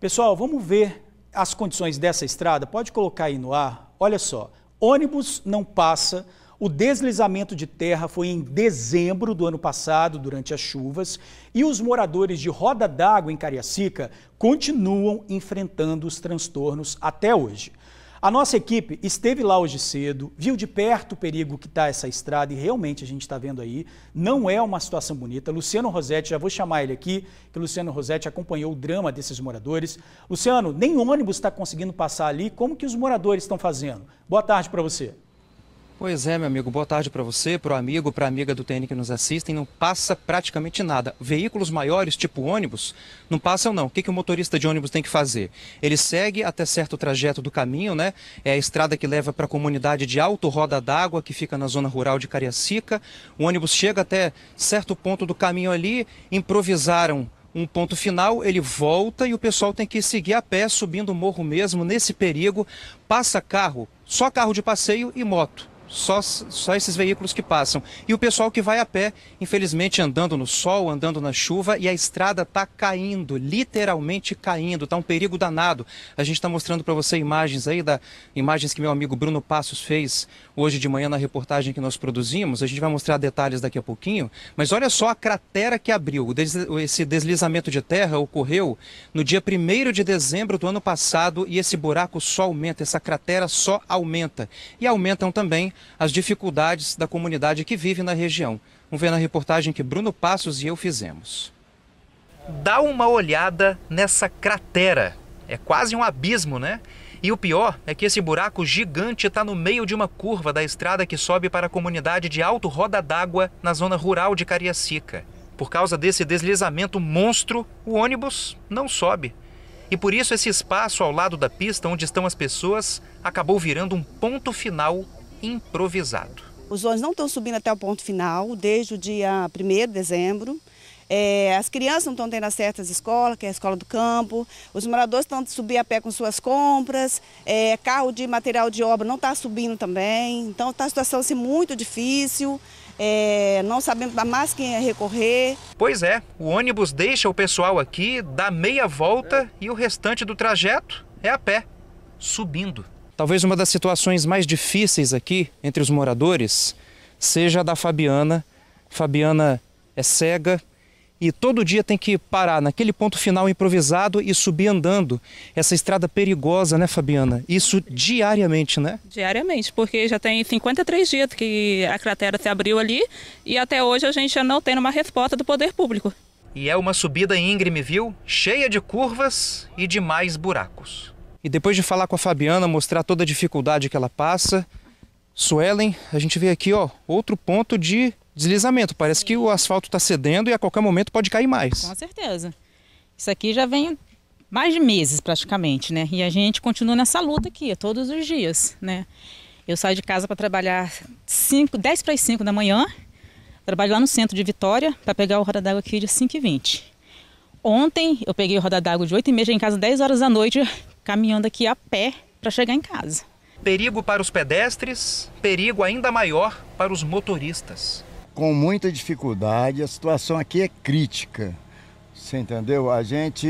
Pessoal, vamos ver as condições dessa estrada. Pode colocar aí no ar. Olha só, ônibus não passa. O deslizamento de terra foi em dezembro do ano passado, durante as chuvas, e os moradores de Roda d'Água, em Cariacica, continuam enfrentando os transtornos até hoje. A nossa equipe esteve lá hoje cedo, viu de perto o perigo que está essa estrada e realmente a gente está vendo aí. Não é uma situação bonita. Luciano Rosetti, já vou chamar ele aqui, que Luciano Rosetti acompanhou o drama desses moradores. Luciano, nem ônibus está conseguindo passar ali. Como que os moradores estão fazendo? Boa tarde para você. Pois é, meu amigo. Boa tarde para você, para o amigo, para a amiga do TN que nos assistem. Não passa praticamente nada. Veículos maiores, tipo ônibus, não passam não. O que, que o motorista de ônibus tem que fazer? Ele segue até certo trajeto do caminho, né? É a estrada que leva para a comunidade de Alto Roda d'Água, que fica na zona rural de Cariacica. O ônibus chega até certo ponto do caminho ali, improvisaram um ponto final, ele volta e o pessoal tem que seguir a pé, subindo o morro mesmo, nesse perigo. Passa carro, só carro de passeio e moto só, só esses veículos que passam. E o pessoal que vai a pé, infelizmente, andando no sol, andando na chuva, e a estrada está caindo, literalmente caindo, está um perigo danado. A gente está mostrando para você imagens aí, da, imagens que meu amigo Bruno Passos fez hoje de manhã na reportagem que nós produzimos. A gente vai mostrar detalhes daqui a pouquinho, mas olha só a cratera que abriu. Des, esse deslizamento de terra ocorreu no dia 1 de dezembro do ano passado, e esse buraco só aumenta, essa cratera só aumenta. E aumentam também as dificuldades da comunidade que vive na região. Vamos ver na reportagem que Bruno Passos e eu fizemos. Dá uma olhada nessa cratera. É quase um abismo, né? E o pior é que esse buraco gigante está no meio de uma curva da estrada que sobe para a comunidade de Alto Roda d'Água, na zona rural de Cariacica. Por causa desse deslizamento monstro, o ônibus não sobe. E por isso esse espaço ao lado da pista onde estão as pessoas acabou virando um ponto final improvisado. Os ônibus não estão subindo até o ponto final, desde o dia 1 de dezembro. É, as crianças não estão tendo a certas escolas, que é a escola do campo. Os moradores estão subir a pé com suas compras. É, carro de material de obra não está subindo também. Então está a situação assim, muito difícil. É, não sabemos mais quem é recorrer. Pois é, o ônibus deixa o pessoal aqui, dá meia volta e o restante do trajeto é a pé, subindo. Talvez uma das situações mais difíceis aqui entre os moradores seja a da Fabiana. Fabiana é cega e todo dia tem que parar naquele ponto final improvisado e subir andando essa estrada perigosa, né, Fabiana? Isso diariamente, né? Diariamente, porque já tem 53 dias que a cratera se abriu ali e até hoje a gente já não tem uma resposta do poder público. E é uma subida íngreme, viu? Cheia de curvas e de mais buracos. E depois de falar com a Fabiana, mostrar toda a dificuldade que ela passa, Suelen, a gente vê aqui ó, outro ponto de deslizamento. Parece Sim. que o asfalto está cedendo e a qualquer momento pode cair mais. Com certeza. Isso aqui já vem mais de meses praticamente, né? E a gente continua nessa luta aqui todos os dias, né? Eu saio de casa para trabalhar 5, 10 para as 5 da manhã, trabalho lá no centro de Vitória para pegar o roda d'água aqui de 5 e 20. Ontem eu peguei o roda d'água de 8 e meia, em casa 10 horas da noite, caminhando aqui a pé para chegar em casa. Perigo para os pedestres, perigo ainda maior para os motoristas. Com muita dificuldade, a situação aqui é crítica. Você entendeu? A gente,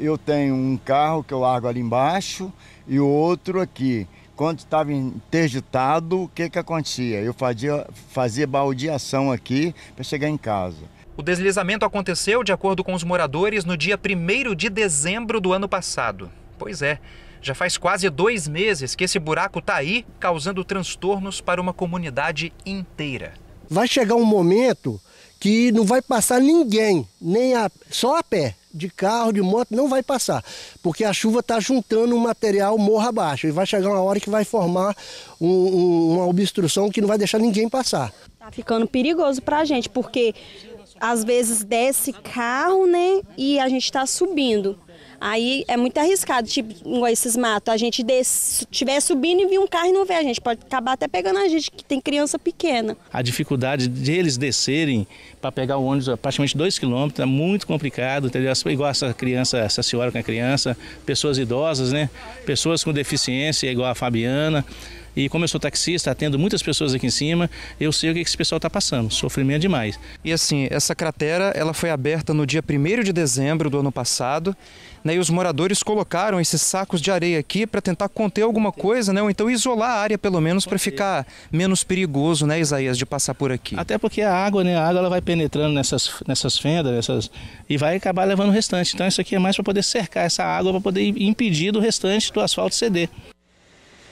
eu tenho um carro que eu largo ali embaixo e o outro aqui. Quando estava interditado, o que que acontecia? Eu fazia, fazia baldeação aqui para chegar em casa. O deslizamento aconteceu, de acordo com os moradores, no dia 1 de dezembro do ano passado. Pois é, já faz quase dois meses que esse buraco está aí, causando transtornos para uma comunidade inteira. Vai chegar um momento que não vai passar ninguém, nem a, só a pé, de carro, de moto, não vai passar, porque a chuva está juntando um material morro abaixo e vai chegar uma hora que vai formar um, um, uma obstrução que não vai deixar ninguém passar. Está ficando perigoso para a gente, porque às vezes desce carro, né, e a gente está subindo. Aí é muito arriscado, tipo, igual esses matos. A gente estiver subindo e vir um carro e não ver, a gente pode acabar até pegando a gente, que tem criança pequena. A dificuldade de eles descerem para pegar o ônibus a praticamente dois quilômetros é muito complicado, entendeu? Igual essa criança, essa senhora com a criança, pessoas idosas, né? Pessoas com deficiência, igual a Fabiana. E como eu sou taxista, atendo muitas pessoas aqui em cima, eu sei o que esse pessoal está passando, sofrimento é demais. E assim, essa cratera ela foi aberta no dia 1 de dezembro do ano passado, né, e os moradores colocaram esses sacos de areia aqui para tentar conter alguma coisa, né, ou então isolar a área pelo menos para ficar menos perigoso, né, Isaías, de passar por aqui. Até porque a água, né, a água ela vai penetrando nessas, nessas fendas nessas, e vai acabar levando o restante. Então isso aqui é mais para poder cercar essa água, para poder impedir do restante do asfalto ceder.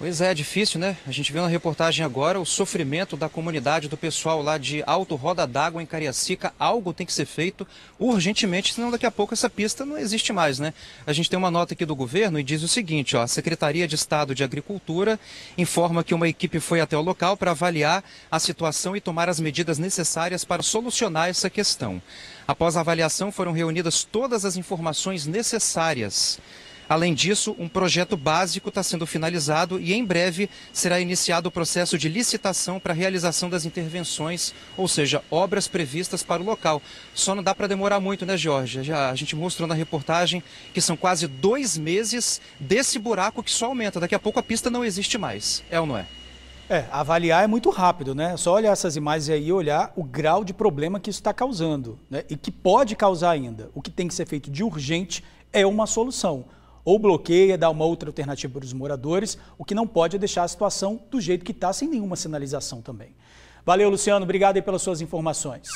Pois é, é difícil, né? A gente viu na reportagem agora o sofrimento da comunidade, do pessoal lá de Alto Roda d'Água, em Cariacica. Algo tem que ser feito urgentemente, senão daqui a pouco essa pista não existe mais, né? A gente tem uma nota aqui do governo e diz o seguinte, ó, a Secretaria de Estado de Agricultura informa que uma equipe foi até o local para avaliar a situação e tomar as medidas necessárias para solucionar essa questão. Após a avaliação, foram reunidas todas as informações necessárias. Além disso, um projeto básico está sendo finalizado e em breve será iniciado o processo de licitação para a realização das intervenções, ou seja, obras previstas para o local. Só não dá para demorar muito, né, Jorge? Já a gente mostrou na reportagem que são quase dois meses desse buraco que só aumenta. Daqui a pouco a pista não existe mais. É ou não é? É, avaliar é muito rápido, né? Só olhar essas imagens aí e olhar o grau de problema que isso está causando, né? E que pode causar ainda. O que tem que ser feito de urgente é uma solução ou bloqueia, dá uma outra alternativa para os moradores. O que não pode é deixar a situação do jeito que está, sem nenhuma sinalização também. Valeu, Luciano. Obrigado aí pelas suas informações.